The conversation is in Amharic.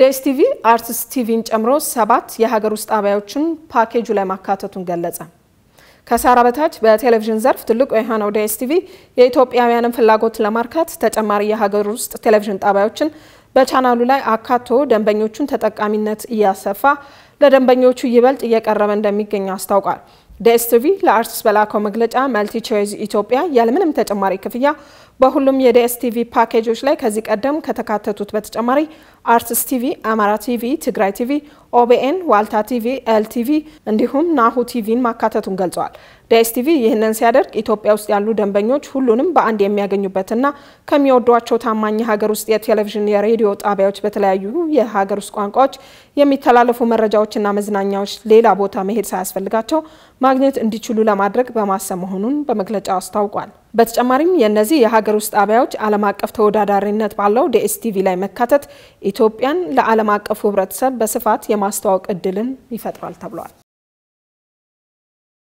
ደኤስ ቲቪ አርትስ ቲቪን ጨምሮ ሰባት የሀገር ውስጥ ጣቢያዎችን ፓኬጁ ላይ ማካተቱን ገለጸ። ከሳራ በታች በቴሌቪዥን ዘርፍ ትልቁ የሆነው ደኤስ ቲቪ የኢትዮጵያውያንን ፍላጎት ለማርካት ተጨማሪ የሀገር ውስጥ ቴሌቪዥን ጣቢያዎችን በቻናሉ ላይ አካቶ ደንበኞቹን ተጠቃሚነት እያሰፋ ለደንበኞቹ ይበልጥ እየቀረበ እንደሚገኝ አስታውቋል። ዲኤስቲቪ ለአርትስ በላከው መግለጫ መልቲ ቾይዝ ኢትዮጵያ ያለምንም ተጨማሪ ክፍያ በሁሉም የዲኤስቲቪ ፓኬጆች ላይ ከዚህ ቀደም ከተካተቱት በተጨማሪ አርትስ ቲቪ፣ አማራ ቲቪ፣ ትግራይ ቲቪ፣ ኦቢኤን፣ ዋልታ ቲቪ፣ ኤልቲቪ እንዲሁም ናሁ ቲቪን ማካተቱን ገልጸዋል። ዲኤስቲቪ ይህንን ሲያደርግ ኢትዮጵያ ውስጥ ያሉ ደንበኞች ሁሉንም በአንድ የሚያገኙበትና ከሚወዷቸው ታማኝ የሀገር ውስጥ የቴሌቪዥን የሬዲዮ ጣቢያዎች በተለያዩ የሀገር ውስጥ ቋንቋዎች የሚተላለፉ መረጃዎችና መዝናኛዎች ሌላ ቦታ መሄድ ሳያስፈልጋቸው ማግኘት እንዲችሉ ለማድረግ በማሰብ መሆኑን በመግለጫው አስታውቋል። በተጨማሪም የእነዚህ የሀገር ውስጥ ጣቢያዎች ዓለም አቀፍ ተወዳዳሪነት ባለው ዲኤስቲቪ ላይ መካተት ኢትዮጵያን ለዓለም አቀፉ ሕብረተሰብ በስፋት የማስተዋወቅ እድልን ይፈጥራል ተብሏል።